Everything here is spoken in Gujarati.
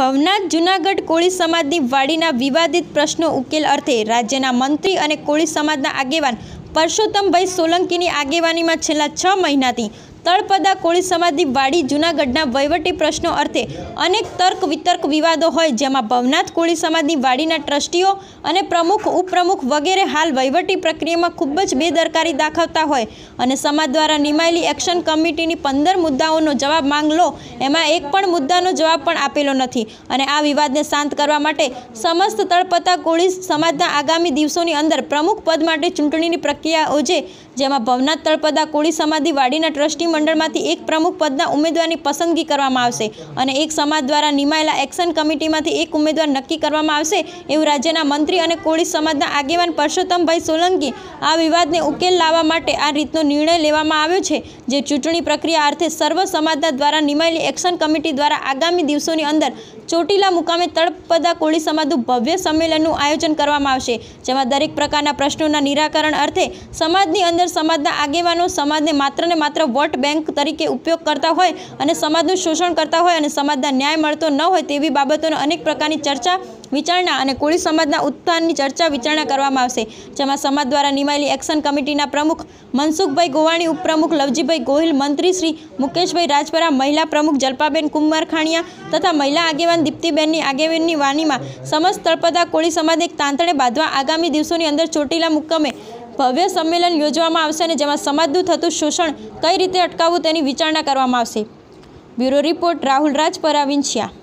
ભવનાથ જૂનાગઢ કોળી સમાજની વાડીના વિવાદિત પ્રશ્નો ઉકેલ અર્થે રાજ્યના મંત્રી અને કોળી સમાજના આગેવાન પરસોત્તમભાઈ સોલંકીની આગેવાનીમાં છેલ્લા છ મહિનાથી તળપદા કોળી સમાધિ વાડી જૂનાગઢના વહીવટી પ્રશ્નો અર્થે અનેક તર્ક વિતર્ક વિવાદો હોય જેમાં ભવનાથ કોળી સમાજની વાડીના ટ્રસ્ટીઓ અને પ્રમુખ ઉપપ્રમુખ વગેરે હાલ વહીવટી પ્રક્રિયામાં ખૂબ જ બેદરકારી દાખવતા હોય અને સમાજ દ્વારા નિમાયેલી એક્શન કમિટીની પંદર મુદ્દાઓનો જવાબ માંગ લો એમાં એક પણ મુદ્દાનો જવાબ પણ આપેલો નથી અને આ વિવાદને શાંત કરવા માટે સમસ્ત તળપતા કોળી સમાજના આગામી દિવસોની અંદર પ્રમુખ પદ માટે ચૂંટણીની પ્રક્રિયા યોજે જેમાં ભવનાથ તળપદા કોળી સમાધિ વાડીના ટ્રસ્ટી મંડળમાંથી એક પ્રમુખ પદના ઉમેદવારની પસંદગી કરવામાં આવશે અને એક સમાજ દ્વારા નિમાયેલા એક્શન કમિટીમાંથી એક ઉમેદવાર નક્કી કરવામાં આવશે એવું રાજ્યના મંત્રી અને કોળી સમાજના આગેવાન પરસોત્તમભાઈ સોલંકી આ વિવાદને ઉકેલ લાવવા માટે આ રીતનો નિર્ણય લેવામાં આવ્યો છે જે ચૂંટણી પ્રક્રિયા અર્થે સર્વ સમાજના દ્વારા નિમાયેલી એક્શન કમિટી દ્વારા આગામી દિવસોની અંદર ચોટીલા મુકામે તળપદા કોળી સમાજનું ભવ્ય સંમેલનનું આયોજન કરવામાં આવશે જેમાં દરેક પ્રકારના પ્રશ્નોના નિરાકરણ અર્થે સમાજની અંદર સમાજના આગેવાનો સમાજને માત્ર ને માત્ર વોટ બેંક તરીકે ઉપયોગ કરતા હોય અને સમાજનું શોષણ કરતા હોય અને સમાજના ન્યાય મળતો ન હોય તેવી બાબતોનો અનેક પ્રકારની ચર્ચા વિચારણા અને કોળી સમાજના ઉત્થાનની ચર્ચા વિચારણા કરવામાં આવશે જેમાં સમાજ દ્વારા નિમાયેલી એક્શન કમિટીના પ્રમુખ મનસુખભાઈ ગોવાણી ઉપપ્રમુખ લવજીભાઈ ગોહિલ મંત્રી શ્રી મુકેશભાઈ રાજપરા મહિલા પ્રમુખ જલપાબેન કુમાર ખાણિયા તથા મહિલા આગેવાન દીપ્તિબેનની આગેવાનની વાણીમાં સમસ્ત તળપદા કોળી સમાજ એક તાંતણે બાંધવા આગામી દિવસોની અંદર ચોટીલા મુક્કમે ભવ્ય સંમેલન યોજવામાં આવશે અને જેમાં સમાજનું થતું શોષણ કઈ રીતે અટકાવવું તેની વિચારણા કરવામાં આવશે બ્યુરો રિપોર્ટ રાહુલ રાજપરા વિંછિયા